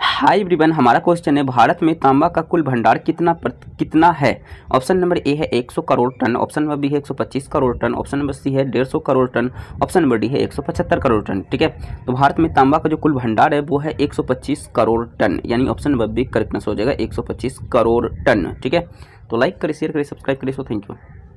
high ब्रिबन हमारा question है भारत में तांबा का कुल भंडार कितना पर, कितना है ऑप्शन नंबर ए है 100 crore ton option number B है 125 crore ton option number C है 150 crore ton option number D है 175 करोड़ टन ठीक है तो भारत में तांबा का जो कुल भंडार है वो है 125 करोड़ टन यानी ऑप्शन नंबर बी करेक्टनेस हो जाएगा एक करोड़ टन ठीक है तो लाइक करिए शेयर करिए सब्सक्राइब करिए सो थैंक यू